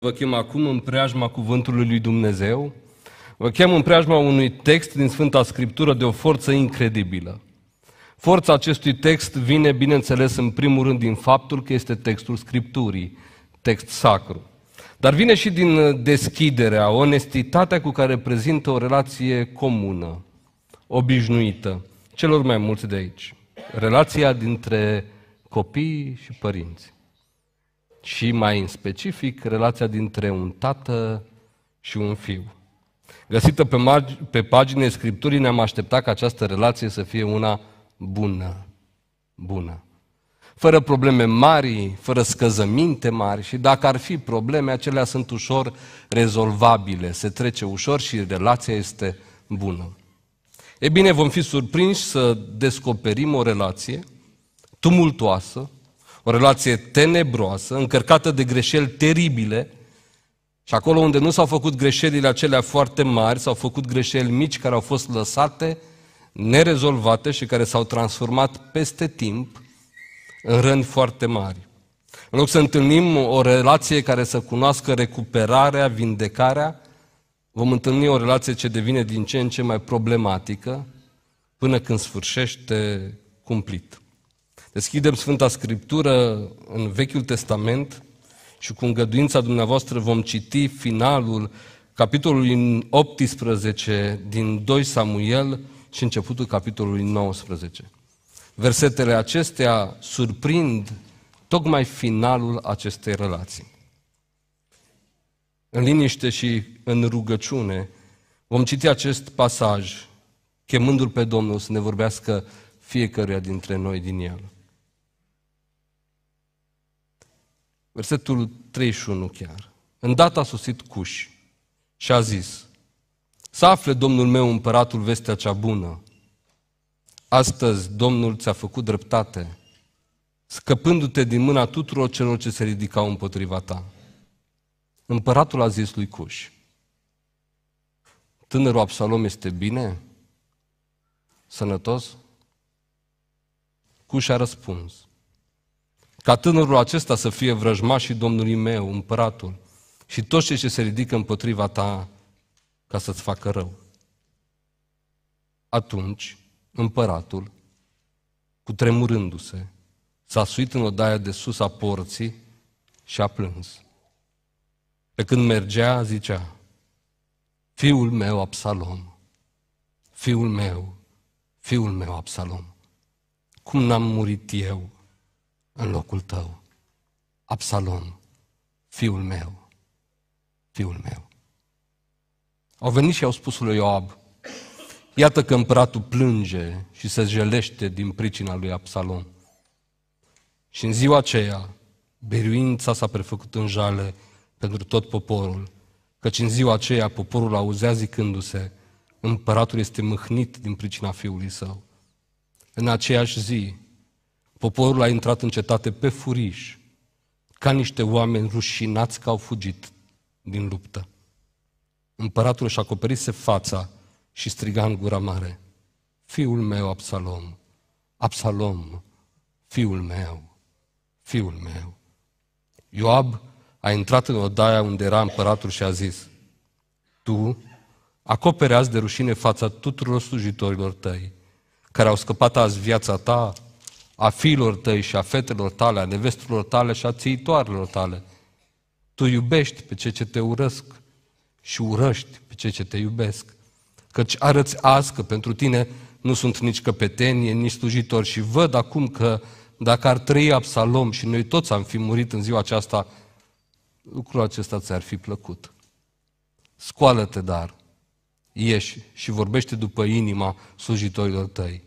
Vă chem acum în preajma cuvântului lui Dumnezeu. Vă chem în preajma unui text din Sfânta Scriptură de o forță incredibilă. Forța acestui text vine, bineînțeles, în primul rând din faptul că este textul Scripturii, text sacru. Dar vine și din uh, deschiderea, onestitatea cu care prezintă o relație comună, obișnuită, celor mai mulți de aici. Relația dintre copii și părinți și mai în specific relația dintre un tată și un fiu. Găsită pe, mag- pe pagine Scripturii ne-am așteptat ca această relație să fie una bună, bună. Fără probleme mari, fără scăzăminte mari și dacă ar fi probleme, acelea sunt ușor rezolvabile, se trece ușor și relația este bună. E bine, vom fi surprinși să descoperim o relație tumultoasă, o relație tenebroasă, încărcată de greșeli teribile, și acolo unde nu s-au făcut greșelile acelea foarte mari, s-au făcut greșeli mici care au fost lăsate nerezolvate și care s-au transformat peste timp în răni foarte mari. În loc să întâlnim o relație care să cunoască recuperarea, vindecarea, vom întâlni o relație ce devine din ce în ce mai problematică până când sfârșește cumplit. Deschidem Sfânta Scriptură în Vechiul Testament și cu îngăduința dumneavoastră vom citi finalul capitolului 18 din 2 Samuel și începutul capitolului 19. Versetele acestea surprind tocmai finalul acestei relații. În liniște și în rugăciune vom citi acest pasaj, chemându-L pe Domnul să ne vorbească fiecăruia dintre noi din el. Versetul 31 chiar. data a sosit Cuș și a zis, să afle Domnul meu împăratul vestea cea bună. Astăzi Domnul ți-a făcut dreptate, scăpându-te din mâna tuturor celor ce se ridicau împotriva ta. Împăratul a zis lui Cuș, tânărul Absalom este bine? Sănătos? Cuș a răspuns, ca tânărul acesta să fie vrăjmaș și Domnului meu, împăratul, și toți cei ce se ridică împotriva ta ca să-ți facă rău. Atunci, împăratul, cu tremurându-se, s-a suit în odaia de sus a porții și a plâns. Pe când mergea, zicea, Fiul meu Absalom, fiul meu, fiul meu Absalom, cum n-am murit eu în locul tău. Absalom, fiul meu, fiul meu. Au venit și au spus lui Ioab, iată că împăratul plânge și se jelește din pricina lui Absalom. Și în ziua aceea, beruința s-a prefăcut în jale pentru tot poporul, căci în ziua aceea poporul auzea zicându-se, împăratul este mâhnit din pricina fiului său. În aceeași zi, Poporul a intrat în cetate pe furiș, ca niște oameni rușinați că au fugit din luptă. Împăratul a acoperise fața și striga în gura mare, Fiul meu, Absalom, Absalom, fiul meu, fiul meu. Ioab a intrat în odaia unde era împăratul și a zis, Tu acopere azi de rușine fața tuturor slujitorilor tăi, care au scăpat azi viața ta a fiilor tăi și a fetelor tale, a nevestelor tale și a țiitoarelor tale. Tu iubești pe cei ce te urăsc și urăști pe cei ce te iubesc. Căci arăți azi că pentru tine nu sunt nici căpetenie, nici slujitor și văd acum că dacă ar trăi Absalom și noi toți am fi murit în ziua aceasta, lucrul acesta ți-ar fi plăcut. Scoală-te, dar, ieși și vorbește după inima slujitorilor tăi,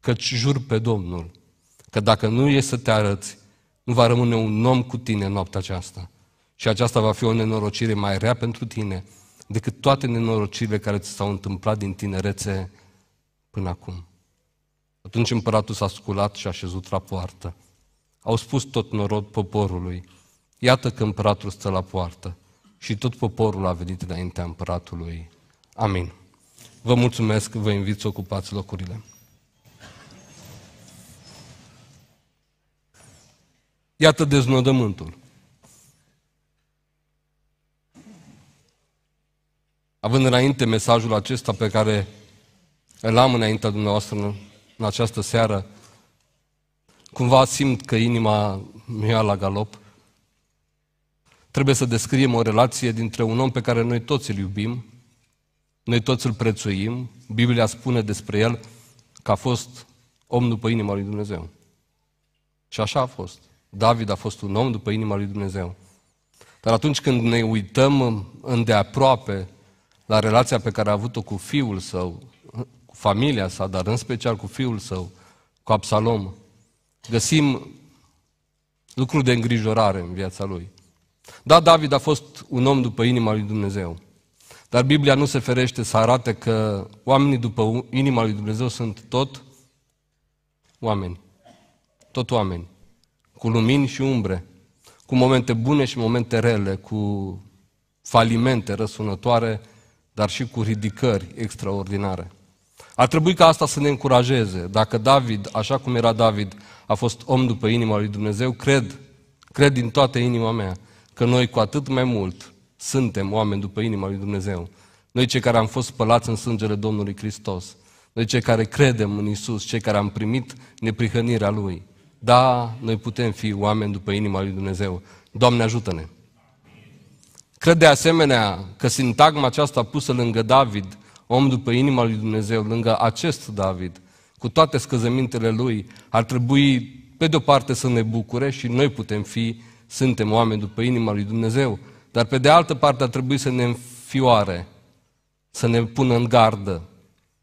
căci jur pe Domnul Că dacă nu e să te arăți, nu va rămâne un om cu tine noaptea aceasta. Și aceasta va fi o nenorocire mai rea pentru tine decât toate nenorocirile care ți s-au întâmplat din tinerețe până acum. Atunci împăratul s-a sculat și a șezut la poartă. Au spus tot norod poporului, iată că împăratul stă la poartă. Și tot poporul a venit înaintea împăratului. Amin. Vă mulțumesc, vă invit să ocupați locurile. Iată deznodământul. Având înainte mesajul acesta pe care îl am înaintea dumneavoastră în această seară, cumva simt că inima mi ia la galop. Trebuie să descriem o relație dintre un om pe care noi toți îl iubim, noi toți îl prețuim, Biblia spune despre el că a fost om după inima lui Dumnezeu. Și așa a fost. David a fost un om după inima lui Dumnezeu. Dar atunci când ne uităm îndeaproape la relația pe care a avut-o cu fiul său, cu familia sa, dar în special cu fiul său, cu Absalom, găsim lucruri de îngrijorare în viața lui. Da, David a fost un om după inima lui Dumnezeu, dar Biblia nu se ferește să arate că oamenii după inima lui Dumnezeu sunt tot oameni. Tot oameni cu lumini și umbre, cu momente bune și momente rele, cu falimente răsunătoare, dar și cu ridicări extraordinare. Ar trebui ca asta să ne încurajeze. Dacă David, așa cum era David, a fost om după inima lui Dumnezeu, cred, cred din toată inima mea că noi cu atât mai mult suntem oameni după inima lui Dumnezeu. Noi cei care am fost spălați în sângele Domnului Hristos, noi cei care credem în Isus, cei care am primit neprihănirea Lui, da, noi putem fi oameni după inima lui Dumnezeu. Doamne, ajută-ne! Cred de asemenea că sintagma aceasta pusă lângă David, om după inima lui Dumnezeu, lângă acest David, cu toate scăzămintele lui, ar trebui, pe de-o parte, să ne bucure și noi putem fi, suntem oameni după inima lui Dumnezeu, dar pe de altă parte ar trebui să ne înfioare, să ne pună în gardă.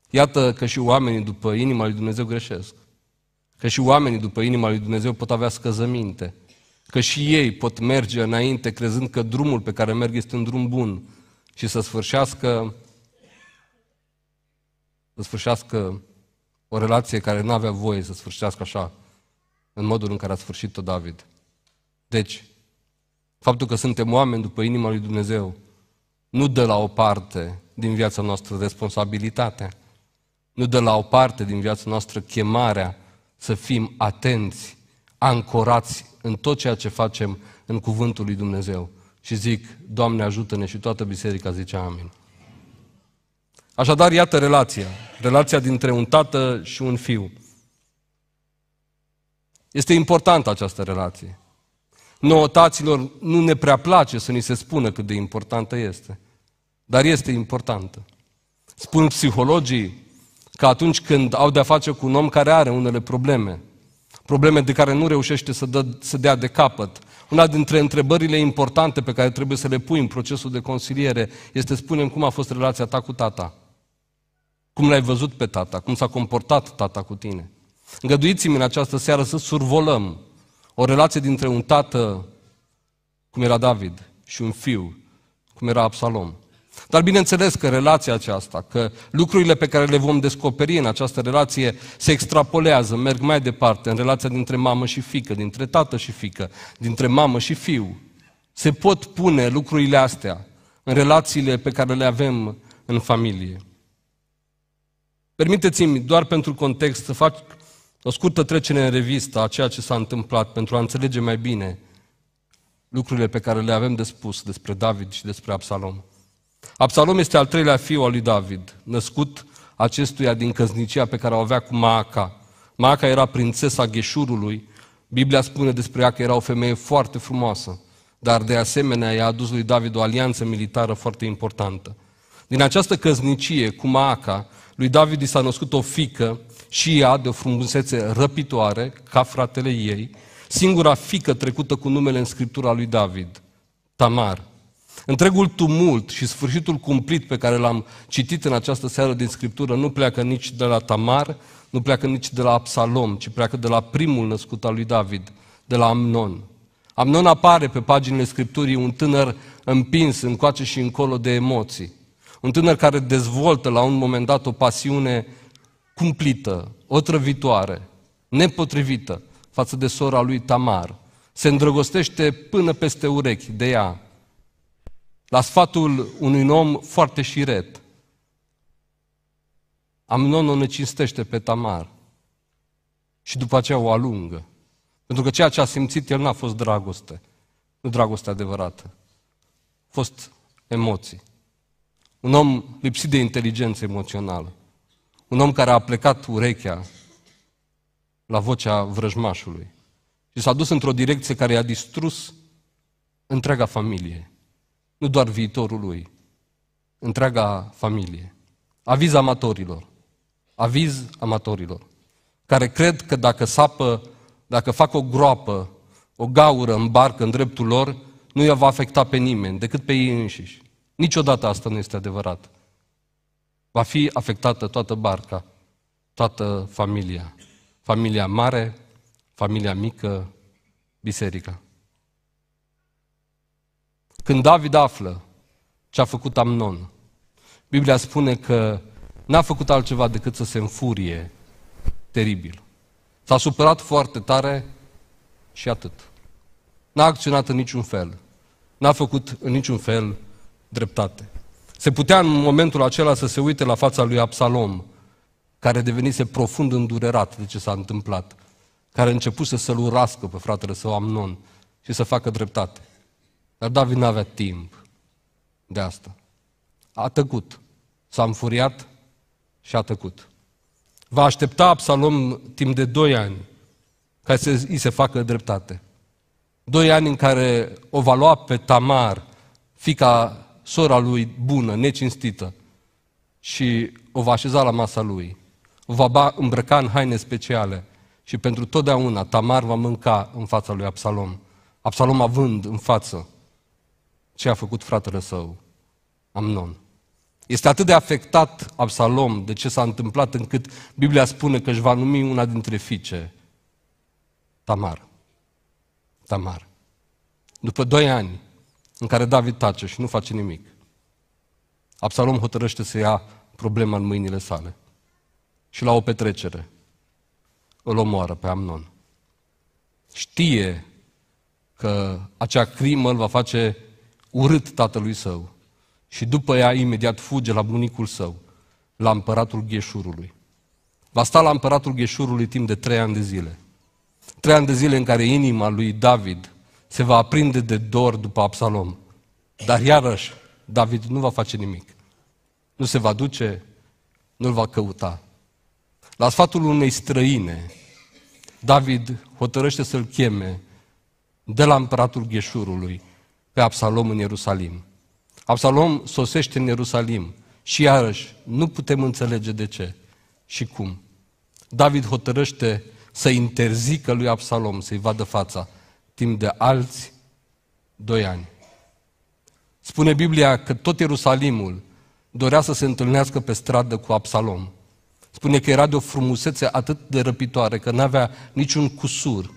Iată că și oamenii după inima lui Dumnezeu greșesc că și oamenii după inima lui Dumnezeu pot avea scăzăminte, că și ei pot merge înainte crezând că drumul pe care merg este un drum bun și să sfârșească să sfârșească o relație care nu avea voie să sfârșească așa, în modul în care a sfârșit-o David. Deci, faptul că suntem oameni după inima lui Dumnezeu nu dă la o parte din viața noastră responsabilitatea, nu dă la o parte din viața noastră chemarea să fim atenți, ancorați în tot ceea ce facem în cuvântul lui Dumnezeu. Și zic, Doamne ajută-ne și toată biserica zice amin. Așadar, iată relația. Relația dintre un tată și un fiu. Este importantă această relație. Nouă taților nu ne prea place să ni se spună cât de importantă este. Dar este importantă. Spun psihologii ca atunci când au de-a face cu un om care are unele probleme, probleme de care nu reușește să, dă, să dea de capăt. Una dintre întrebările importante pe care trebuie să le pui în procesul de consiliere este spune cum a fost relația ta cu tata. Cum l-ai văzut pe tata? Cum s-a comportat tata cu tine? Îngăduiți-mi în această seară să survolăm o relație dintre un tată, cum era David, și un fiu, cum era Absalom. Dar bineînțeles că relația aceasta, că lucrurile pe care le vom descoperi în această relație se extrapolează, merg mai departe în relația dintre mamă și fică, dintre tată și fică, dintre mamă și fiu. Se pot pune lucrurile astea în relațiile pe care le avem în familie. Permiteți-mi, doar pentru context, să fac o scurtă trecere în revistă a ceea ce s-a întâmplat pentru a înțelege mai bine lucrurile pe care le avem de spus despre David și despre Absalom. Absalom este al treilea fiu al lui David, născut acestuia din căznicia pe care o avea cu Maaca. Maaca era prințesa Gheșurului. Biblia spune despre ea că era o femeie foarte frumoasă, dar de asemenea i-a adus lui David o alianță militară foarte importantă. Din această căznicie cu Maaca, lui David i s-a născut o fică și ea de o frumusețe răpitoare, ca fratele ei, singura fică trecută cu numele în scriptura lui David, Tamar. Întregul tumult și sfârșitul cumplit pe care l-am citit în această seară din Scriptură nu pleacă nici de la Tamar, nu pleacă nici de la Absalom, ci pleacă de la primul născut al lui David, de la Amnon. Amnon apare pe paginile Scripturii un tânăr împins încoace și încolo de emoții. Un tânăr care dezvoltă la un moment dat o pasiune cumplită, otrăvitoare, nepotrivită față de sora lui Tamar. Se îndrăgostește până peste urechi de ea, la sfatul unui om foarte șiret. Amnon o necinstește pe Tamar și după aceea o alungă. Pentru că ceea ce a simțit el n-a fost dragoste, nu dragoste adevărată, a fost emoții. Un om lipsit de inteligență emoțională, un om care a plecat urechea la vocea vrăjmașului și s-a dus într-o direcție care i-a distrus întreaga familie nu doar viitorul lui, întreaga familie. Aviz amatorilor. Aviz amatorilor. Care cred că dacă sapă, dacă fac o groapă, o gaură în barcă în dreptul lor, nu i va afecta pe nimeni, decât pe ei înșiși. Niciodată asta nu este adevărat. Va fi afectată toată barca, toată familia. Familia mare, familia mică, biserica. Când David află ce a făcut Amnon, Biblia spune că n-a făcut altceva decât să se înfurie teribil. S-a supărat foarte tare și atât. N-a acționat în niciun fel. N-a făcut în niciun fel dreptate. Se putea în momentul acela să se uite la fața lui Absalom, care devenise profund îndurerat de ce s-a întâmplat, care a început să se l urască pe fratele său Amnon și să facă dreptate. Dar David nu avea timp de asta. A tăcut. S-a înfuriat și a tăcut. Va aștepta Absalom timp de doi ani ca să îi se facă dreptate. Doi ani în care o va lua pe Tamar, fica sora lui bună, necinstită, și o va așeza la masa lui. O va îmbrăca în haine speciale și pentru totdeauna Tamar va mânca în fața lui Absalom. Absalom având în față ce a făcut fratele său, Amnon. Este atât de afectat Absalom de ce s-a întâmplat încât Biblia spune că își va numi una dintre fiice, Tamar. Tamar. După doi ani în care David tace și nu face nimic, Absalom hotărăște să ia problema în mâinile sale. Și la o petrecere îl omoară pe Amnon. Știe că acea crimă îl va face urât tatălui său și după ea imediat fuge la bunicul său, la împăratul Gheșurului. Va sta la împăratul Gheșurului timp de trei ani de zile. Trei ani de zile în care inima lui David se va aprinde de dor după Absalom. Dar iarăși, David nu va face nimic. Nu se va duce, nu-l va căuta. La sfatul unei străine, David hotărăște să-l cheme de la împăratul Gheșurului pe Absalom în Ierusalim. Absalom sosește în Ierusalim și iarăși nu putem înțelege de ce și cum. David hotărăște să interzică lui Absalom să-i vadă fața timp de alți doi ani. Spune Biblia că tot Ierusalimul dorea să se întâlnească pe stradă cu Absalom. Spune că era de o frumusețe atât de răpitoare că n-avea niciun cusur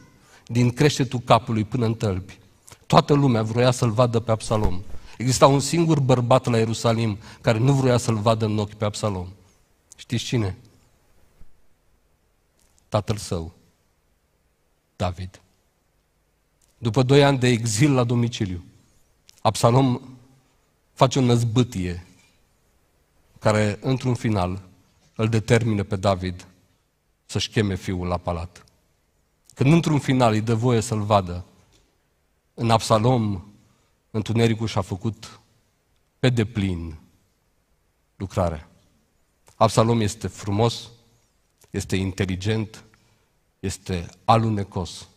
din creștetul capului până în tălpi. Toată lumea vroia să-l vadă pe Absalom. Exista un singur bărbat la Ierusalim care nu vroia să-l vadă în ochi pe Absalom. Știți cine? Tatăl său, David. După doi ani de exil la domiciliu, Absalom face o năzbâtie care, într-un final, îl determină pe David să-și cheme fiul la palat. Când într-un final îi dă voie să-l vadă, în Absalom, întunericul și-a făcut pe deplin lucrarea. Absalom este frumos, este inteligent, este alunecos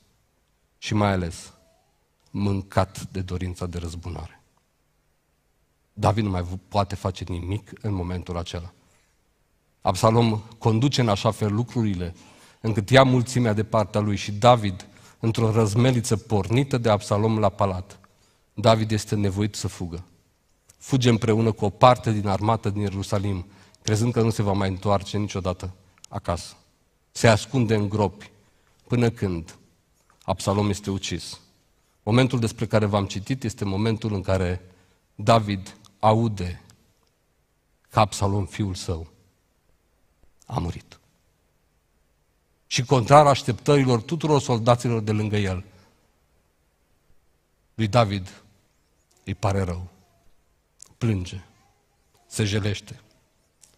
și mai ales mâncat de dorința de răzbunare. David nu mai poate face nimic în momentul acela. Absalom conduce în așa fel lucrurile, încât ia mulțimea de partea lui și David într-o răzmeliță pornită de Absalom la palat. David este nevoit să fugă. Fuge împreună cu o parte din armată din Ierusalim, crezând că nu se va mai întoarce niciodată acasă. Se ascunde în gropi, până când Absalom este ucis. Momentul despre care v-am citit este momentul în care David aude că Absalom, fiul său, a murit și contrar așteptărilor tuturor soldaților de lângă el. Lui David îi pare rău, plânge, se jelește.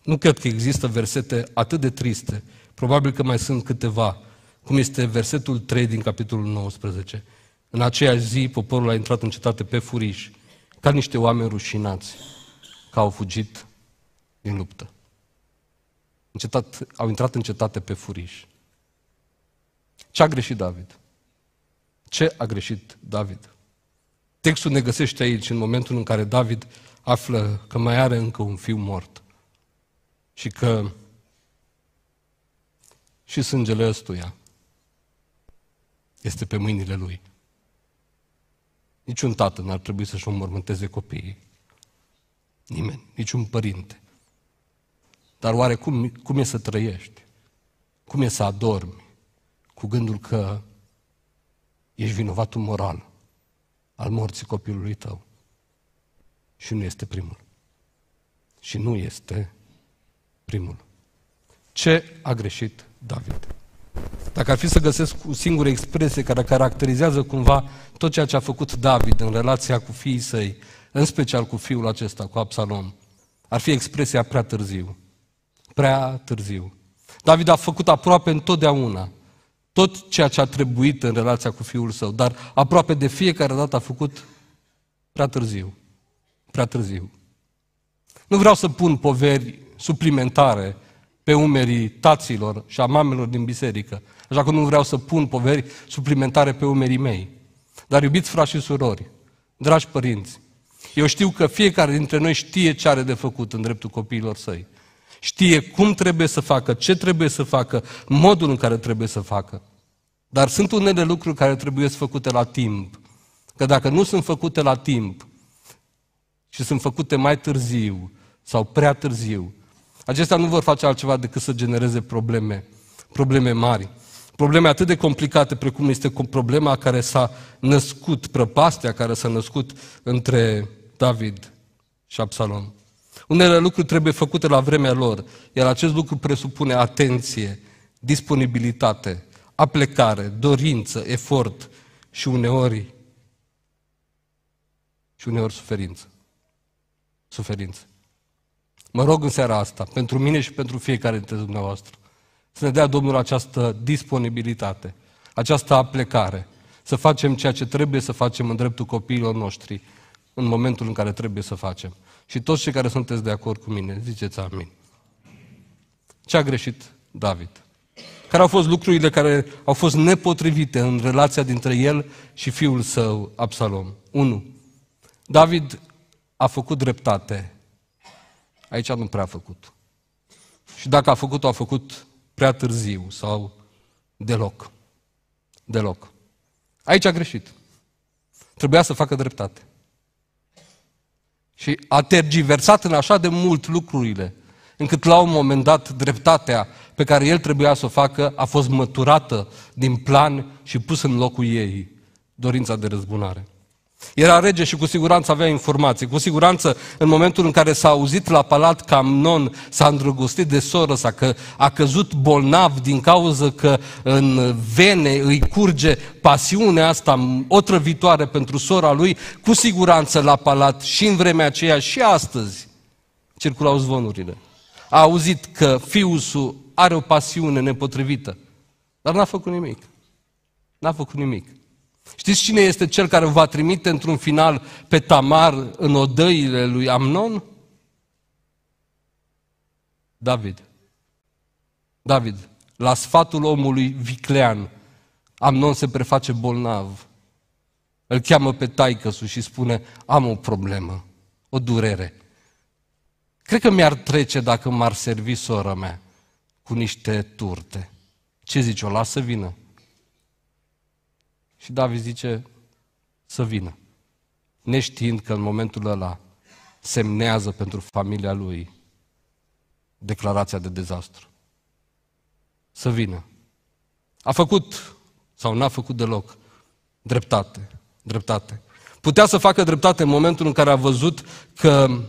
Nu cred că există versete atât de triste, probabil că mai sunt câteva, cum este versetul 3 din capitolul 19. În aceeași zi, poporul a intrat în cetate pe furiș, ca niște oameni rușinați, că au fugit din luptă. În au intrat în cetate pe furiș. Ce a greșit David? Ce a greșit David? Textul ne găsește aici, în momentul în care David află că mai are încă un fiu mort și că și sângele ăstuia este pe mâinile lui. Niciun tată n-ar trebui să-și omormânteze copiii. Nimeni, niciun părinte. Dar oare cum, cum e să trăiești? Cum e să adormi? cu gândul că ești vinovatul moral al morții copilului tău. Și nu este primul. Și nu este primul. Ce a greșit David? Dacă ar fi să găsesc o singură expresie care caracterizează cumva tot ceea ce a făcut David în relația cu fiii săi, în special cu fiul acesta, cu Absalom, ar fi expresia prea târziu. Prea târziu. David a făcut aproape întotdeauna tot ceea ce a trebuit în relația cu fiul său, dar aproape de fiecare dată a făcut prea târziu. Prea târziu. Nu vreau să pun poveri suplimentare pe umerii taților și a mamelor din biserică, așa că nu vreau să pun poveri suplimentare pe umerii mei. Dar iubiți frați și surori, dragi părinți, eu știu că fiecare dintre noi știe ce are de făcut în dreptul copiilor săi. Știe cum trebuie să facă, ce trebuie să facă, modul în care trebuie să facă. Dar sunt unele lucruri care trebuie să făcute la timp. Că dacă nu sunt făcute la timp și sunt făcute mai târziu sau prea târziu, acestea nu vor face altceva decât să genereze probleme, probleme mari. Probleme atât de complicate precum este problema care s-a născut, prăpastea care s-a născut între David și Absalom. Unele lucruri trebuie făcute la vremea lor, iar acest lucru presupune atenție, disponibilitate aplecare, dorință, efort și uneori și uneori suferință. Suferință. Mă rog în seara asta, pentru mine și pentru fiecare dintre dumneavoastră, să ne dea Domnul această disponibilitate, această aplecare, să facem ceea ce trebuie să facem în dreptul copiilor noștri, în momentul în care trebuie să facem. Și toți cei care sunteți de acord cu mine, ziceți amin. Ce a greșit David? Care au fost lucrurile care au fost nepotrivite în relația dintre el și fiul său, Absalom? 1. David a făcut dreptate. Aici nu prea a făcut. Și dacă a făcut-o, a făcut prea târziu sau deloc. Deloc. Aici a greșit. Trebuia să facă dreptate. Și a tergiversat în așa de mult lucrurile încât la un moment dat dreptatea pe care el trebuia să o facă a fost măturată din plan și pus în locul ei dorința de răzbunare. Era rege și cu siguranță avea informații. Cu siguranță, în momentul în care s-a auzit la palat că Amnon s-a îndrăgostit de soră sa, că a căzut bolnav din cauza că în vene îi curge pasiunea asta otrăvitoare pentru sora lui, cu siguranță la palat și în vremea aceea și astăzi circulau zvonurile a auzit că fiusul are o pasiune nepotrivită, dar n-a făcut nimic. N-a făcut nimic. Știți cine este cel care va trimite într-un final pe Tamar în odăile lui Amnon? David. David, la sfatul omului viclean, Amnon se preface bolnav. Îl cheamă pe taică și spune, am o problemă, o durere. Cred că mi-ar trece dacă m-ar servi sora mea cu niște turte. Ce zici, o las să vină? Și David zice, să vină. Neștiind că în momentul ăla semnează pentru familia lui declarația de dezastru. Să vină. A făcut sau n-a făcut deloc dreptate, dreptate. Putea să facă dreptate în momentul în care a văzut că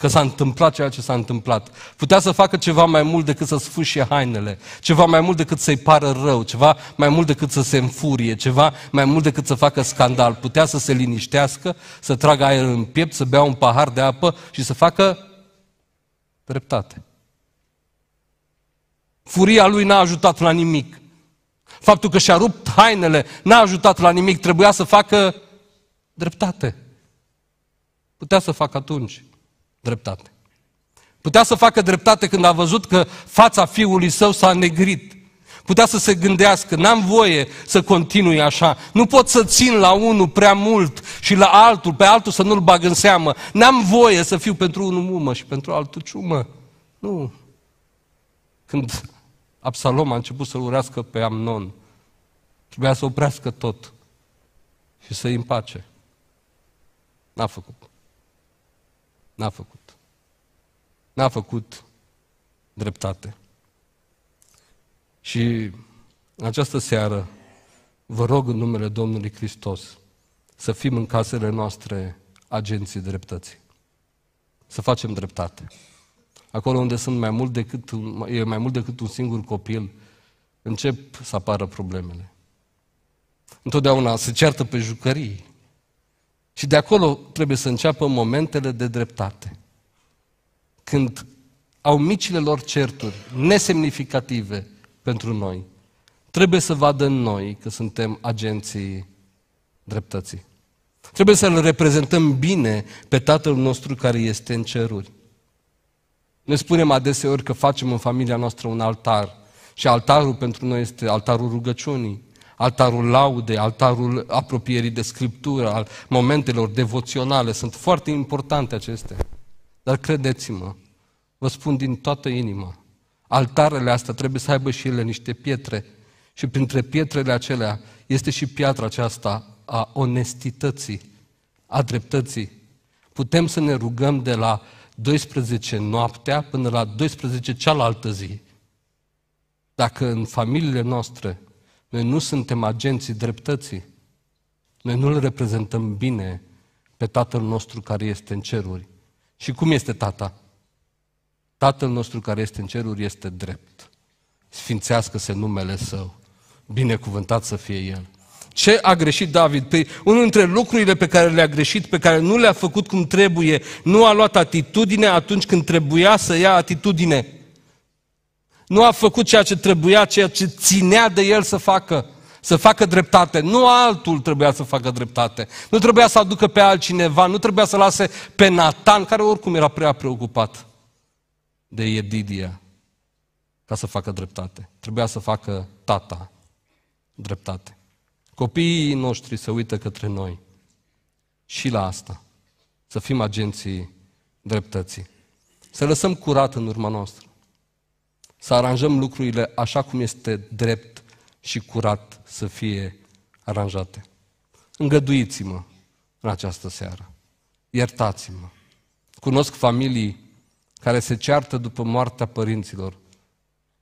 că s-a întâmplat ceea ce s-a întâmplat. Putea să facă ceva mai mult decât să sfâșie hainele, ceva mai mult decât să-i pară rău, ceva mai mult decât să se înfurie, ceva mai mult decât să facă scandal. Putea să se liniștească, să tragă aer în piept, să bea un pahar de apă și să facă dreptate. Furia lui n-a ajutat la nimic. Faptul că și-a rupt hainele n-a ajutat la nimic, trebuia să facă dreptate. Putea să facă atunci dreptate. Putea să facă dreptate când a văzut că fața fiului său s-a negrit. Putea să se gândească, n-am voie să continui așa. Nu pot să țin la unul prea mult și la altul, pe altul să nu-l bag în seamă. N-am voie să fiu pentru unul mumă și pentru altul ciumă. Nu. Când Absalom a început să-l urească pe Amnon, trebuia să oprească tot și să-i împace. N-a făcut. N-a făcut. N-a făcut dreptate. Și în această seară vă rog în numele Domnului Hristos să fim în casele noastre agenții dreptății. Să facem dreptate. Acolo unde sunt mai mult decât, e mai mult decât un singur copil, încep să apară problemele. Întotdeauna se ceartă pe jucării. Și de acolo trebuie să înceapă momentele de dreptate. Când au micile lor certuri nesemnificative pentru noi, trebuie să vadă în noi că suntem agenții dreptății. Trebuie să-L reprezentăm bine pe Tatăl nostru care este în ceruri. Ne spunem adeseori că facem în familia noastră un altar și altarul pentru noi este altarul rugăciunii altarul laude, altarul apropierii de Scriptură, al momentelor devoționale. Sunt foarte importante acestea. Dar credeți-mă, vă spun din toată inima, altarele astea trebuie să aibă și ele niște pietre și printre pietrele acelea este și piatra aceasta a onestității, a dreptății. Putem să ne rugăm de la 12 noaptea până la 12 cealaltă zi. Dacă în familiile noastre noi nu suntem agenții dreptății. Noi nu îl reprezentăm bine pe Tatăl nostru care este în ceruri. Și cum este Tata? Tatăl nostru care este în ceruri este drept. Sfințească-se numele Său. Binecuvântat să fie El. Ce a greșit David? Păi unul dintre lucrurile pe care le-a greșit, pe care nu le-a făcut cum trebuie, nu a luat atitudine atunci când trebuia să ia atitudine nu a făcut ceea ce trebuia, ceea ce ținea de el să facă. Să facă dreptate. Nu altul trebuia să facă dreptate. Nu trebuia să aducă pe altcineva, nu trebuia să lase pe Nathan, care oricum era prea preocupat de Edidia, ca să facă dreptate. Trebuia să facă tata dreptate. Copiii noștri se uită către noi și la asta. Să fim agenții dreptății. Să lăsăm curat în urma noastră să aranjăm lucrurile așa cum este drept și curat să fie aranjate. Îngăduiți-mă în această seară. Iertați-mă. Cunosc familii care se ceartă după moartea părinților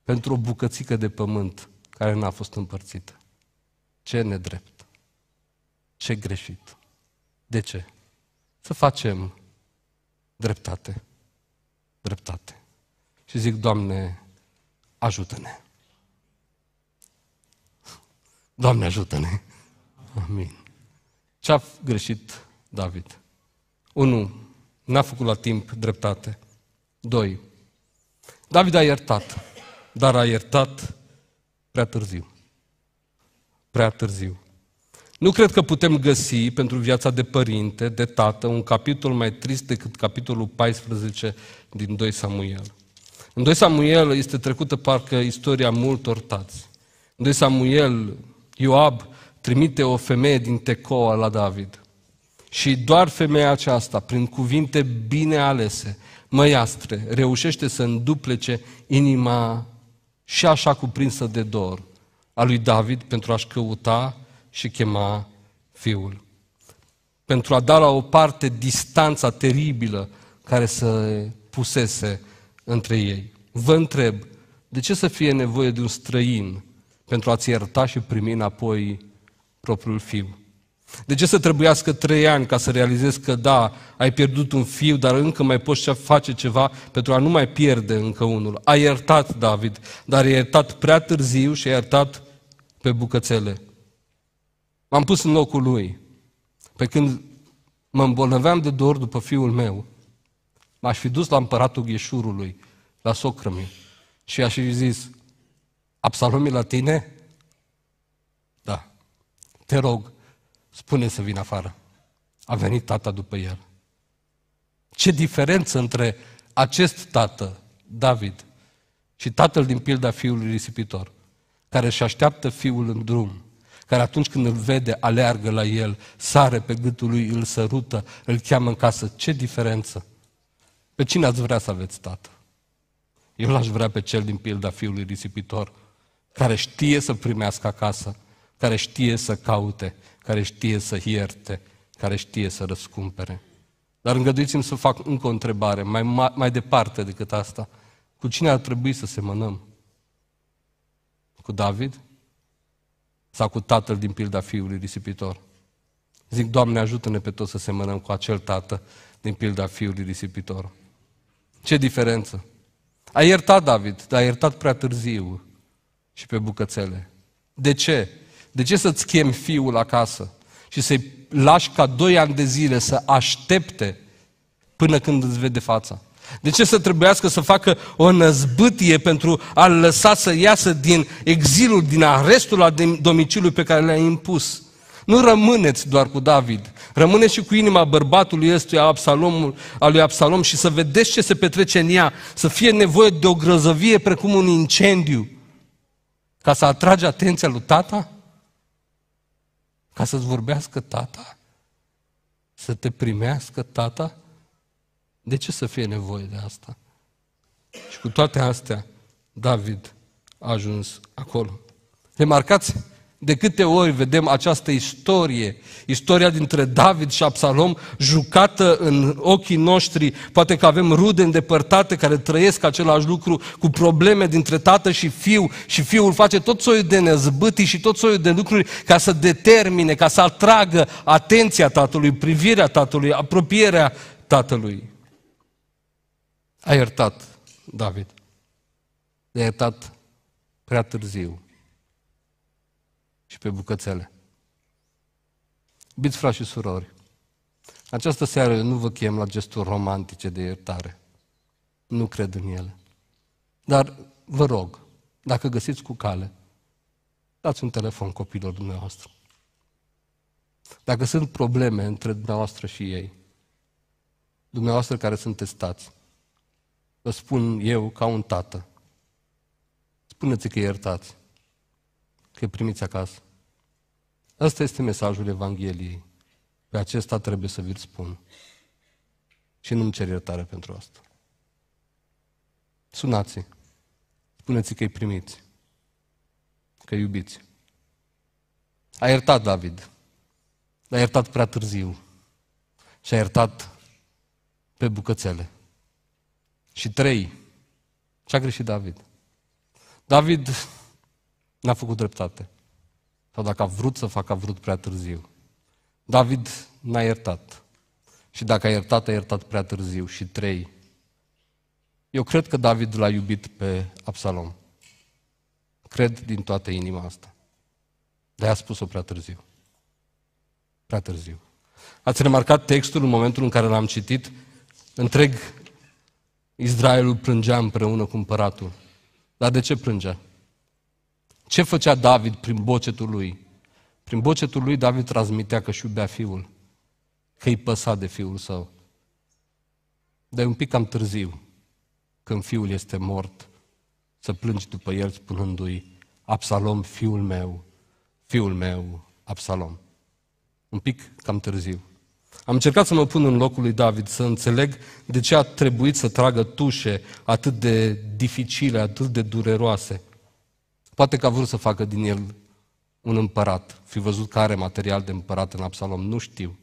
pentru o bucățică de pământ care n-a fost împărțită. Ce nedrept! Ce greșit! De ce? Să facem dreptate. Dreptate. Și zic, Doamne, ajută-ne. Doamne, ajută-ne. Amin. Ce a greșit David? Unu, N-a făcut la timp dreptate. Doi, David a iertat, dar a iertat prea târziu. Prea târziu. Nu cred că putem găsi pentru viața de părinte, de tată, un capitol mai trist decât capitolul 14 din 2 Samuel. În 2 Samuel este trecută parcă istoria multor tați. În 2 Samuel, Ioab trimite o femeie din Tecoa la David. Și doar femeia aceasta, prin cuvinte bine alese, măiastre, reușește să înduplece inima și așa cuprinsă de dor a lui David pentru a-și căuta și chema fiul. Pentru a da la o parte distanța teribilă care să pusese între ei. Vă întreb, de ce să fie nevoie de un străin pentru a-ți ierta și primi înapoi propriul fiu? De ce să trebuiască trei ani ca să realizezi că da, ai pierdut un fiu, dar încă mai poți face ceva pentru a nu mai pierde încă unul? Ai iertat, David, dar ai iertat prea târziu și ai iertat pe bucățele. M-am pus în locul lui. Pe când mă îmbolnăveam de dor după fiul meu, M-aș fi dus la împăratul Gheșurului, la socră și aș fi zis, Absalom e la tine? Da. Te rog, spune să vin afară. A venit tata după el. Ce diferență între acest tată, David, și tatăl din pilda fiului risipitor, care își așteaptă fiul în drum, care atunci când îl vede, aleargă la el, sare pe gâtul lui, îl sărută, îl cheamă în casă. Ce diferență! Pe cine ați vrea să aveți tată? Eu l-aș vrea pe cel din pilda fiului risipitor, care știe să primească acasă, care știe să caute, care știe să ierte, care știe să răscumpere. Dar îngăduiți-mi să fac încă o întrebare, mai, mai, departe decât asta. Cu cine ar trebui să semănăm? Cu David? Sau cu tatăl din pilda fiului risipitor? Zic, Doamne, ajută-ne pe toți să semănăm cu acel tată din pilda fiului risipitor. Ce diferență! A iertat David, dar a iertat prea târziu și pe bucățele. De ce? De ce să-ți chemi fiul acasă și să-i lași ca doi ani de zile să aștepte până când îți vede fața? De ce să trebuiască să facă o năzbâtie pentru a-l lăsa să iasă din exilul, din arestul la domiciliu pe care le-a impus? Nu rămâneți doar cu David, Rămâne și cu inima bărbatului ăstuia Absalomul, al lui Absalom și să vedeți ce se petrece în ea, să fie nevoie de o grăzăvie precum un incendiu, ca să atrage atenția lui tata, ca să-ți vorbească tata, să te primească tata. De ce să fie nevoie de asta? Și cu toate astea, David a ajuns acolo. Remarcați? De câte ori vedem această istorie, istoria dintre David și Absalom, jucată în ochii noștri, poate că avem rude îndepărtate care trăiesc același lucru cu probleme dintre tată și fiu și fiul face tot soiul de nezbâti și tot soiul de lucruri ca să determine, ca să atragă atenția tatălui, privirea tatălui, apropierea tatălui. A iertat David. A iertat prea târziu și pe bucățele. Iubiți frați și surori, această seară eu nu vă chem la gesturi romantice de iertare. Nu cred în ele. Dar vă rog, dacă găsiți cu cale, dați un telefon copilor dumneavoastră. Dacă sunt probleme între dumneavoastră și ei, dumneavoastră care sunt testați, vă spun eu ca un tată, spuneți că iertați că primiți acasă. Ăsta este mesajul Evangheliei. Pe acesta trebuie să vi-l spun. Și nu-mi cer iertare pentru asta. Sunați-i. Spuneți-i că îi primiți. Că îi iubiți. A iertat David. L-a iertat prea târziu. Și a iertat pe bucățele. Și trei. Ce a greșit David? David n-a făcut dreptate. Sau dacă a vrut să facă, a vrut prea târziu. David n-a iertat. Și dacă a iertat, a iertat prea târziu. Și trei, eu cred că David l-a iubit pe Absalom. Cred din toată inima asta. De-aia a spus-o prea târziu. Prea târziu. Ați remarcat textul în momentul în care l-am citit? Întreg Israelul plângea împreună cu împăratul. Dar de ce plângea? Ce făcea David prin bocetul lui? Prin bocetul lui David transmitea că și iubea fiul, că îi păsa de fiul său. Dar e un pic cam târziu, când fiul este mort, să plângi după el spunându-i, Absalom, fiul meu, fiul meu, Absalom. Un pic cam târziu. Am încercat să mă pun în locul lui David, să înțeleg de ce a trebuit să tragă tușe atât de dificile, atât de dureroase. Poate că a vrut să facă din el un împărat. Fi văzut care material de împărat în Absalom, nu știu.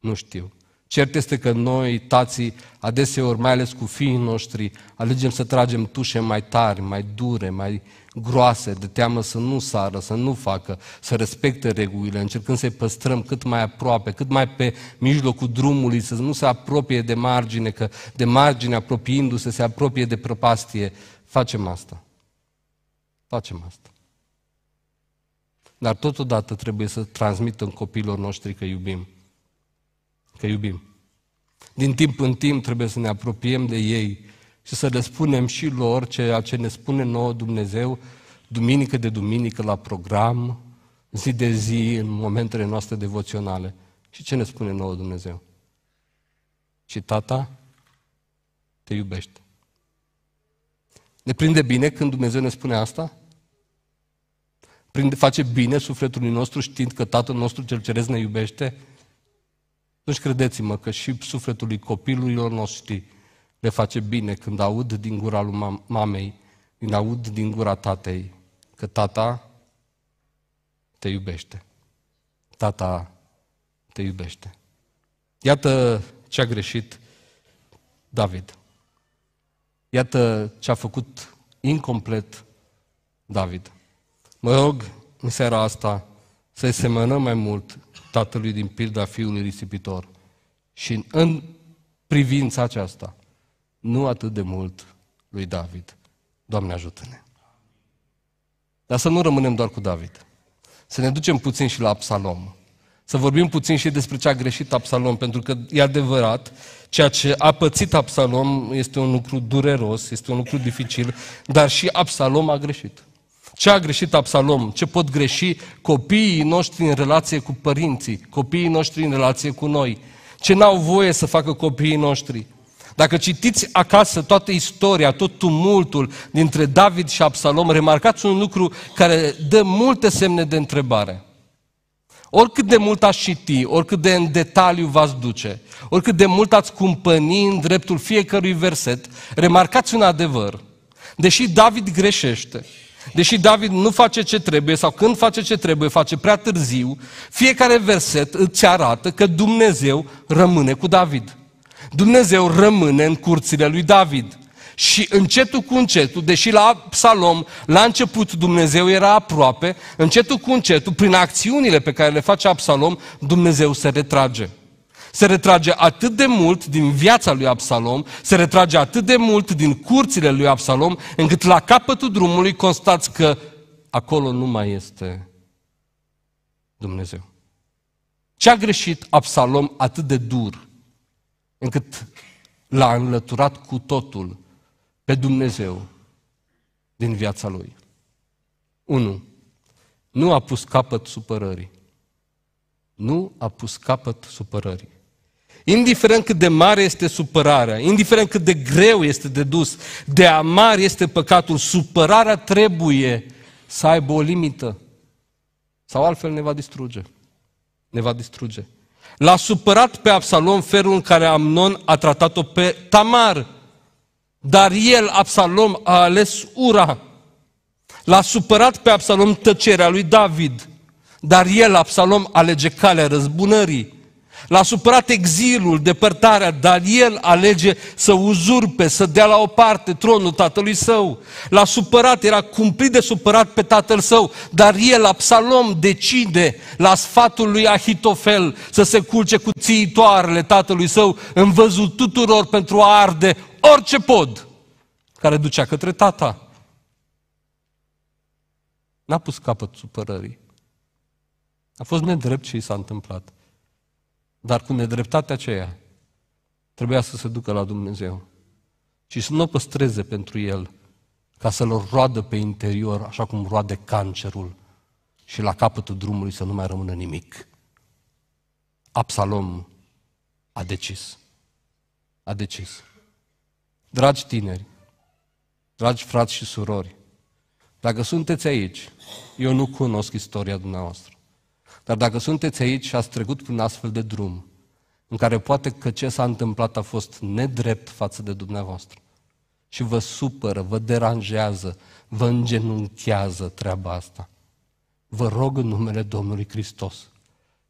Nu știu. Cert este că noi, tații, adeseori, mai ales cu fiii noștri, alegem să tragem tușe mai tari, mai dure, mai groase, de teamă să nu sară, să nu facă, să respecte regulile, încercând să-i păstrăm cât mai aproape, cât mai pe mijlocul drumului, să nu se apropie de margine, că de margine, apropiindu-se, se apropie de prăpastie. Facem asta. Facem asta. Dar totodată trebuie să transmitem copiilor noștri că iubim. Că iubim. Din timp în timp trebuie să ne apropiem de ei și să le spunem și lor ceea ce ne spune nouă Dumnezeu duminică de duminică la program, zi de zi, în momentele noastre devoționale. Și ce ne spune nouă Dumnezeu? Și tata te iubește. Ne prinde bine când Dumnezeu ne spune asta? prin face bine sufletului nostru știind că Tatăl nostru cel Ceresc ne iubește? Atunci credeți-mă că și sufletului copilurilor noștri le face bine când aud din gura lui mamei, când aud din gura tatei că tata te iubește. Tata te iubește. Iată ce a greșit David. Iată ce a făcut incomplet David. Mă rog în seara asta să-i semănăm mai mult tatălui din pilda fiului risipitor. Și în privința aceasta, nu atât de mult lui David. Doamne ajută-ne! Dar să nu rămânem doar cu David. Să ne ducem puțin și la Absalom. Să vorbim puțin și despre ce a greșit Absalom, pentru că e adevărat, ceea ce a pățit Absalom este un lucru dureros, este un lucru dificil, dar și Absalom a greșit. Ce a greșit Absalom? Ce pot greși copiii noștri în relație cu părinții, copiii noștri în relație cu noi? Ce n-au voie să facă copiii noștri? Dacă citiți acasă toată istoria, tot tumultul dintre David și Absalom, remarcați un lucru care dă multe semne de întrebare. Oricât de mult ați citi, oricât de în detaliu v-ați duce, oricât de mult ați cumpăni în dreptul fiecărui verset, remarcați un adevăr. Deși David greșește, Deși David nu face ce trebuie sau când face ce trebuie, face prea târziu, fiecare verset îți arată că Dumnezeu rămâne cu David. Dumnezeu rămâne în curțile lui David. Și încetul cu încetul, deși la Absalom la început Dumnezeu era aproape, încetul cu încetul, prin acțiunile pe care le face Absalom, Dumnezeu se retrage se retrage atât de mult din viața lui Absalom, se retrage atât de mult din curțile lui Absalom, încât la capătul drumului constați că acolo nu mai este Dumnezeu. Ce a greșit Absalom atât de dur, încât l-a înlăturat cu totul pe Dumnezeu din viața lui? 1. Nu a pus capăt supărării. Nu a pus capăt supărării. Indiferent cât de mare este supărarea, indiferent cât de greu este de dus, de amar este păcatul, supărarea trebuie să aibă o limită. Sau altfel ne va distruge. Ne va distruge. L-a supărat pe Absalom felul în care Amnon a tratat-o pe Tamar. Dar el, Absalom, a ales ura. L-a supărat pe Absalom tăcerea lui David. Dar el, Absalom, alege calea răzbunării. L-a supărat exilul, depărtarea, dar el alege să uzurpe, să dea la o parte tronul tatălui său. L-a supărat, era cumplit de supărat pe tatăl său, dar el, Absalom, decide la sfatul lui Ahitofel să se culce cu țiitoarele tatălui său în văzul tuturor pentru a arde orice pod care ducea către tata. N-a pus capăt supărării. A fost nedrept ce i s-a întâmplat. Dar cu nedreptatea aceea, trebuia să se ducă la Dumnezeu și să nu o păstreze pentru el, ca să-l roadă pe interior, așa cum roade cancerul, și la capătul drumului să nu mai rămână nimic. Absalom a decis. A decis. Dragi tineri, dragi frați și surori, dacă sunteți aici, eu nu cunosc istoria dumneavoastră. Dar dacă sunteți aici și ați trecut prin astfel de drum, în care poate că ce s-a întâmplat a fost nedrept față de dumneavoastră, și vă supără, vă deranjează, vă îngenunchează treaba asta, vă rog în numele Domnului Hristos,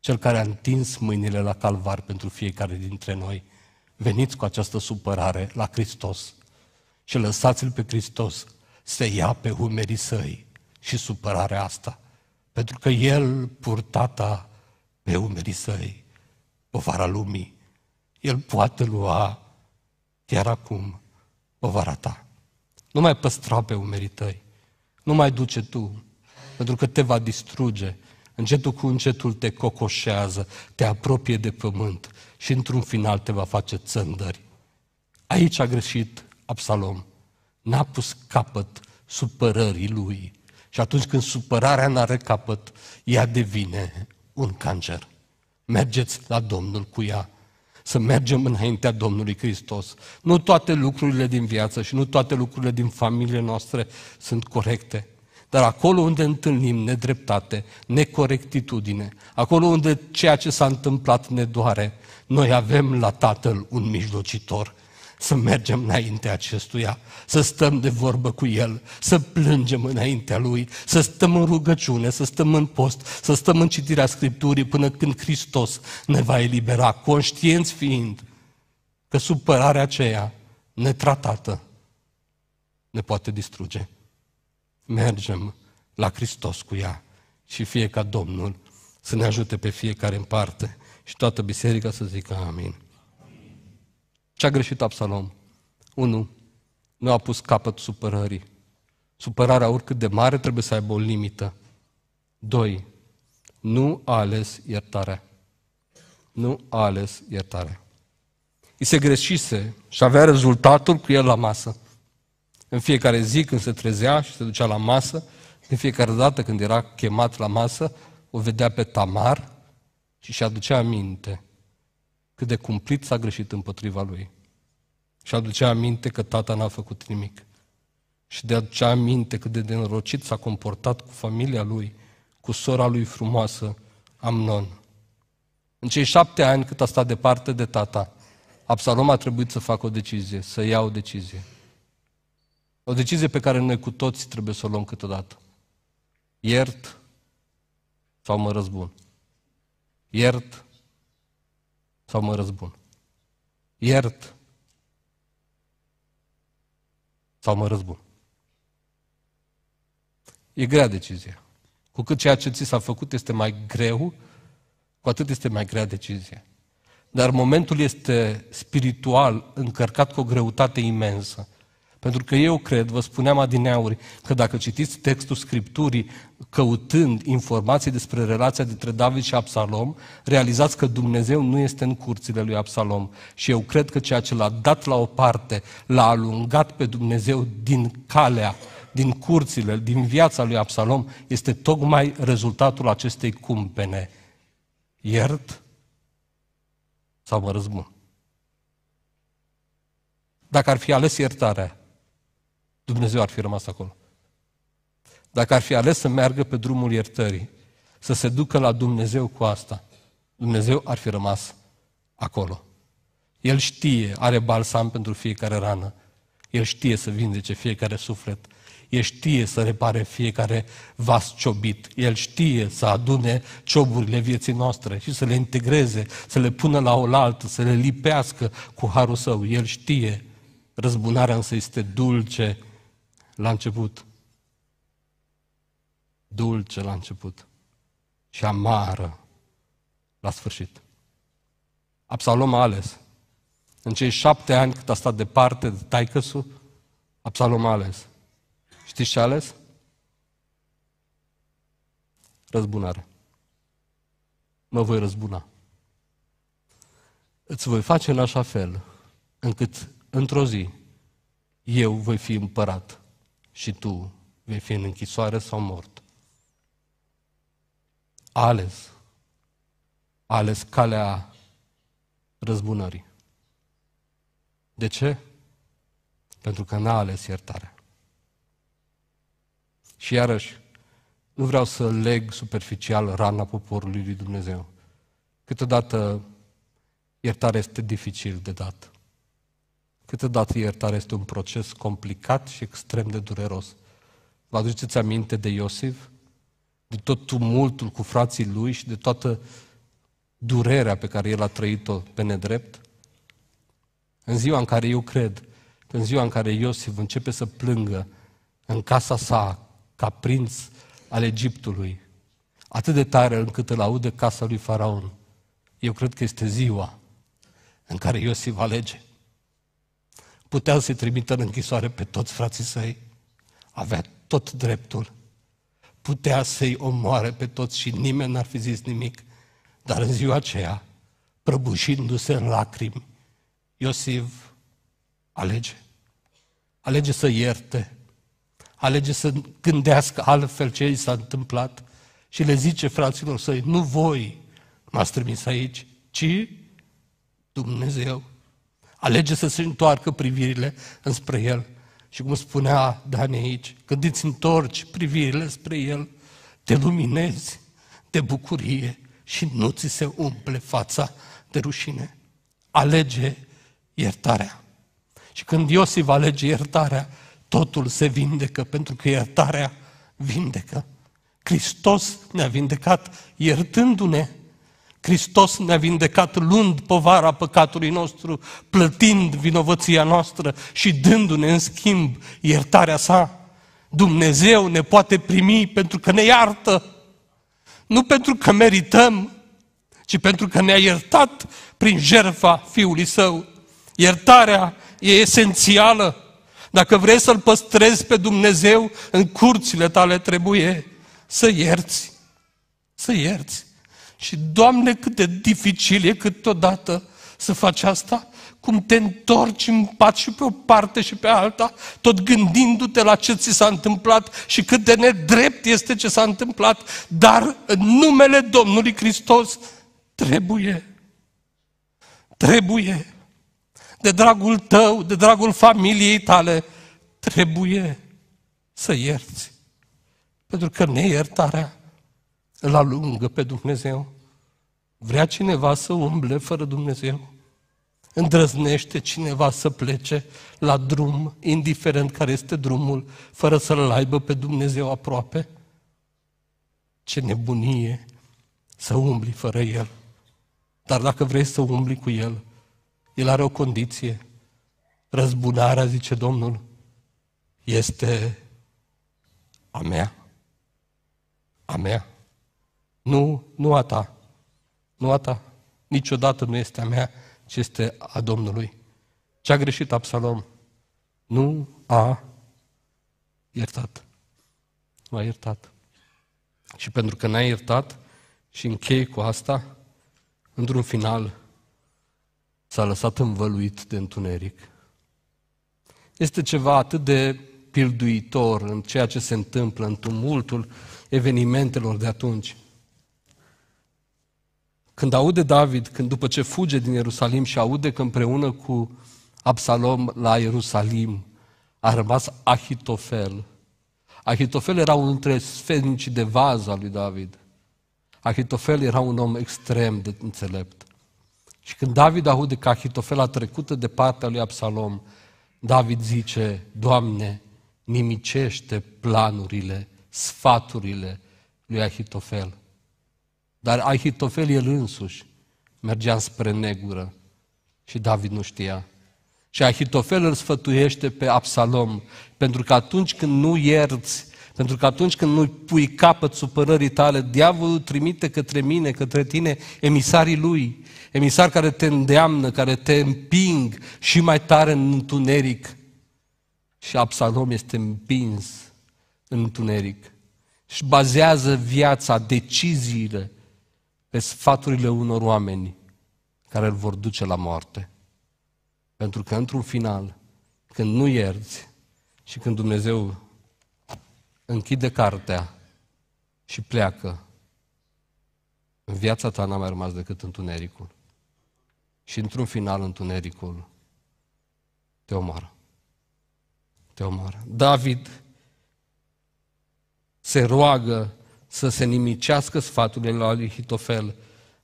Cel care a întins mâinile la calvar pentru fiecare dintre noi, veniți cu această supărare la Hristos și lăsați-L pe Hristos să ia pe umerii săi și supărarea asta pentru că El purtata pe umerii săi povara lumii. El poate lua chiar acum povara ta. Nu mai păstra pe umerii tăi, nu mai duce tu, pentru că te va distruge. Încetul cu încetul te cocoșează, te apropie de pământ și într-un final te va face țândări. Aici a greșit Absalom. N-a pus capăt supărării lui și atunci când supărarea n-are capăt, ea devine un cancer. Mergeți la Domnul cu ea. Să mergem înaintea Domnului Hristos. Nu toate lucrurile din viață și nu toate lucrurile din familie noastre sunt corecte. Dar acolo unde întâlnim nedreptate, necorectitudine, acolo unde ceea ce s-a întâmplat ne doare, noi avem la Tatăl un mijlocitor să mergem înaintea acestuia, să stăm de vorbă cu El, să plângem înaintea Lui, să stăm în rugăciune, să stăm în post, să stăm în citirea Scripturii până când Hristos ne va elibera, conștienți fiind că supărarea aceea netratată ne poate distruge. Mergem la Hristos cu ea și fie ca Domnul să ne ajute pe fiecare în parte și toată biserica să zică amin. Ce a greșit Absalom? Unu, Nu a pus capăt supărării. Supărarea, oricât de mare, trebuie să aibă o limită. Doi, Nu a ales iertarea. Nu a ales iertarea. I se greșise și avea rezultatul cu el la masă. În fiecare zi când se trezea și se ducea la masă, în fiecare dată când era chemat la masă, o vedea pe Tamar și și aducea aminte cât de cumplit s-a greșit împotriva lui. Și aducea aminte că tata n-a făcut nimic. Și de aducea aminte cât de denorocit s-a comportat cu familia lui, cu sora lui frumoasă, Amnon. În cei șapte ani cât a stat departe de tata, Absalom a trebuit să facă o decizie, să ia o decizie. O decizie pe care noi cu toți trebuie să o luăm câteodată. Iert sau mă răzbun. Iert sau mă răzbun. Iert sau mă răzbun. E grea decizia. Cu cât ceea ce ți s-a făcut este mai greu, cu atât este mai grea decizia. Dar momentul este spiritual încărcat cu o greutate imensă. Pentru că eu cred, vă spuneam adineauri, că dacă citiți textul Scripturii căutând informații despre relația dintre David și Absalom, realizați că Dumnezeu nu este în curțile lui Absalom. Și eu cred că ceea ce l-a dat la o parte, l-a alungat pe Dumnezeu din calea, din curțile, din viața lui Absalom, este tocmai rezultatul acestei cumpene. Iert sau mă răzbun? Dacă ar fi ales iertarea, Dumnezeu ar fi rămas acolo. Dacă ar fi ales să meargă pe drumul iertării, să se ducă la Dumnezeu cu asta, Dumnezeu ar fi rămas acolo. El știe, are balsam pentru fiecare rană. El știe să vindece fiecare suflet. El știe să repare fiecare vas ciobit. El știe să adune cioburile vieții noastre și să le integreze, să le pună la oaltă, să le lipească cu harul său. El știe. Răzbunarea însă este dulce la început, dulce la început și amară la sfârșit. Absalom a ales. În cei șapte ani cât a stat departe de taicăsul, Absalom a ales. Știți ce a ales? Răzbunare. Mă voi răzbuna. Îți voi face în așa fel încât într-o zi eu voi fi împărat și tu vei fi în închisoare sau mort. A ales. A ales calea răzbunării. De ce? Pentru că n-a ales iertarea. Și iarăși, nu vreau să leg superficial rana poporului lui Dumnezeu. Câteodată iertarea este dificil de dat. Câteodată iertare este un proces complicat și extrem de dureros. Vă aduceți aminte de Iosif? De tot tumultul cu frații lui și de toată durerea pe care el a trăit-o pe nedrept? În ziua în care eu cred în ziua în care Iosif începe să plângă în casa sa ca prinț al Egiptului, atât de tare încât îl aude casa lui Faraon, eu cred că este ziua în care Iosif alege putea să-i trimită în închisoare pe toți frații săi. Avea tot dreptul. Putea să-i omoare pe toți și nimeni n-ar fi zis nimic. Dar în ziua aceea, prăbușindu-se în lacrimi, Iosif alege. Alege să ierte. Alege să gândească altfel ce i s-a întâmplat și le zice fraților săi, nu voi m-ați trimis aici, ci Dumnezeu. Alege să se întoarcă privirile înspre El. Și cum spunea Dani aici, când îți întorci privirile spre El, te luminezi de bucurie și nu ți se umple fața de rușine. Alege iertarea. Și când Iosif alege iertarea, totul se vindecă, pentru că iertarea vindecă. Hristos ne-a vindecat iertându-ne Hristos ne-a vindecat luând povara păcatului nostru, plătind vinovăția noastră și dându-ne în schimb iertarea sa. Dumnezeu ne poate primi pentru că ne iartă, nu pentru că merităm, ci pentru că ne-a iertat prin jertfa Fiului Său. Iertarea e esențială. Dacă vrei să-L păstrezi pe Dumnezeu, în curțile tale trebuie să ierți. Să ierți. Și, Doamne, cât de dificil e câteodată să faci asta, cum te întorci în pat și pe o parte și pe alta, tot gândindu-te la ce ți s-a întâmplat și cât de nedrept este ce s-a întâmplat, dar în numele Domnului Hristos trebuie, trebuie, de dragul tău, de dragul familiei tale, trebuie să ierți. Pentru că neiertarea îl alungă pe Dumnezeu? Vrea cineva să umble fără Dumnezeu? Îndrăznește cineva să plece la drum, indiferent care este drumul, fără să-L aibă pe Dumnezeu aproape? Ce nebunie să umbli fără El. Dar dacă vrei să umbli cu El, El are o condiție. Răzbunarea, zice Domnul, este a mea. A mea. Nu, nu a ta. Nu a ta. Niciodată nu este a mea, ci este a Domnului. Ce a greșit Absalom? Nu a iertat. Nu a iertat. Și pentru că n-a iertat, și închei cu asta, într-un final s-a lăsat învăluit de întuneric. Este ceva atât de pilduitor în ceea ce se întâmplă, în tumultul evenimentelor de atunci. Când aude David, când după ce fuge din Ierusalim și aude că împreună cu Absalom la Ierusalim a rămas Ahitofel. Ahitofel era unul dintre sfetnicii de vază al lui David. Ahitofel era un om extrem de înțelept. Și când David aude că Ahitofel a trecut de partea lui Absalom, David zice, Doamne, nimicește planurile, sfaturile lui Ahitofel. Dar Ahitofel el însuși mergea spre negură și David nu știa. Și Ahitofel îl sfătuiește pe Absalom, pentru că atunci când nu ierți, pentru că atunci când nu pui capăt supărării tale, diavolul trimite către mine, către tine, emisarii lui, emisari care te îndeamnă, care te împing și mai tare în întuneric. Și Absalom este împins în întuneric. Și bazează viața, deciziile pe sfaturile unor oameni care îl vor duce la moarte. Pentru că, într-un final, când nu ierți și când Dumnezeu închide cartea și pleacă, în viața ta n-a mai rămas decât întunericul. Și într-un final, întunericul te omoară. Te omoară. David se roagă să se nimicească sfaturile la lui Hitofel,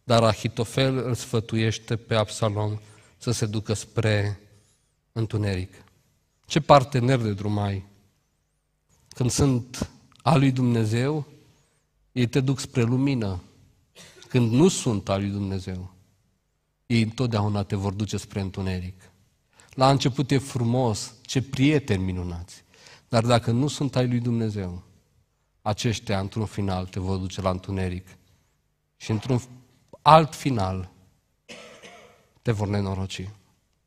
dar Ahitofel îl sfătuiește pe Absalom să se ducă spre întuneric. Ce partener de drum ai? Când sunt al lui Dumnezeu, ei te duc spre lumină. Când nu sunt al lui Dumnezeu, ei întotdeauna te vor duce spre întuneric. La început e frumos, ce prieteni minunați. Dar dacă nu sunt ai lui Dumnezeu, aceștia într-un final te vor duce la întuneric și într-un alt final te vor nenoroci.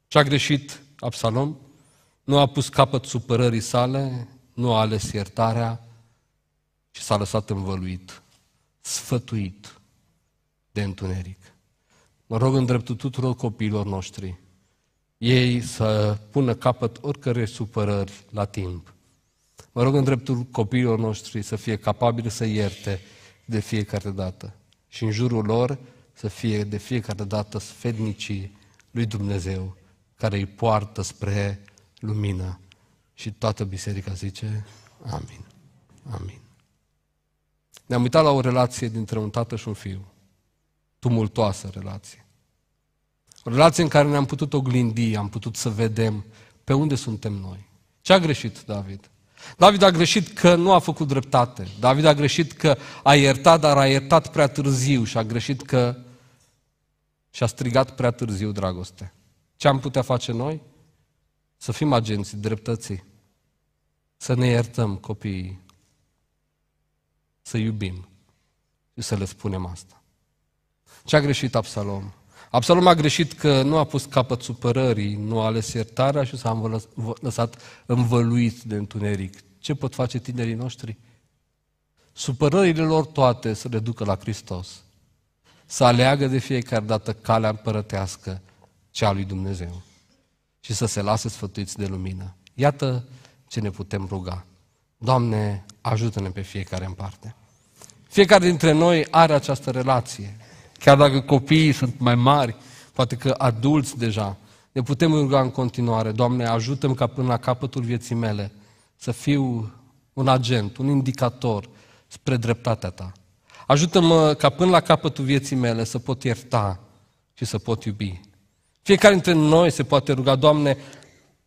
Ce a greșit Absalom? Nu a pus capăt supărării sale, nu a ales iertarea, și s-a lăsat învăluit, sfătuit de întuneric. Mă rog în dreptul tuturor copiilor noștri, ei să pună capăt oricărei supărări la timp Vă rog în dreptul copiilor noștri să fie capabili să ierte de fiecare dată și în jurul lor să fie de fiecare dată sfednicii lui Dumnezeu care îi poartă spre lumină. Și toată biserica zice, amin, amin. Ne-am uitat la o relație dintre un tată și un fiu. Tumultoasă relație. O relație în care ne-am putut oglindi, am putut să vedem pe unde suntem noi. Ce a greșit David? David a greșit că nu a făcut dreptate. David a greșit că a iertat, dar a iertat prea târziu și a greșit că și-a strigat prea târziu dragoste. Ce am putea face noi? Să fim agenți dreptății. Să ne iertăm copiii. Să iubim. Și să le spunem asta. Ce a greșit Absalom? Absalom a greșit că nu a pus capăt supărării, nu a ales iertarea și s-a lăsat învăluit de întuneric. Ce pot face tinerii noștri? Supărările lor toate să le ducă la Hristos. Să aleagă de fiecare dată calea împărătească, cea lui Dumnezeu. Și să se lase sfătuiți de lumină. Iată ce ne putem ruga. Doamne, ajută-ne pe fiecare în parte. Fiecare dintre noi are această relație Chiar dacă copiii sunt mai mari, poate că adulți deja, ne putem ruga în continuare, Doamne, ajutăm ca până la capătul vieții mele să fiu un agent, un indicator spre dreptatea Ta. Ajută-mă ca până la capătul vieții mele să pot ierta și să pot iubi. Fiecare dintre noi se poate ruga, Doamne,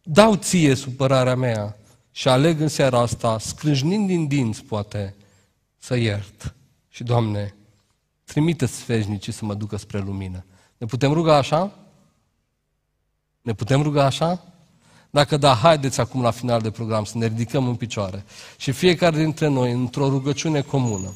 dau ție supărarea mea și aleg în seara asta, scrâșnind din dinți, poate, să iert. Și, Doamne, Trimite sfeșnicii să mă ducă spre lumină. Ne putem ruga așa? Ne putem ruga așa? Dacă da, haideți acum la final de program să ne ridicăm în picioare și fiecare dintre noi într-o rugăciune comună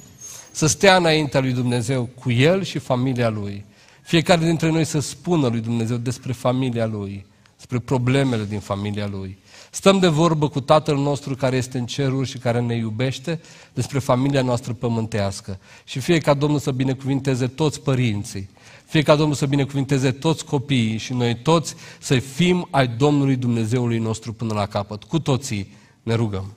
să stea înaintea lui Dumnezeu cu el și familia lui. Fiecare dintre noi să spună lui Dumnezeu despre familia lui, despre problemele din familia lui, Stăm de vorbă cu Tatăl nostru care este în ceruri și care ne iubește despre familia noastră pământească. Și fie ca Domnul să binecuvinteze toți părinții, fie ca Domnul să binecuvinteze toți copiii și noi toți să fim ai Domnului Dumnezeului nostru până la capăt. Cu toții ne rugăm.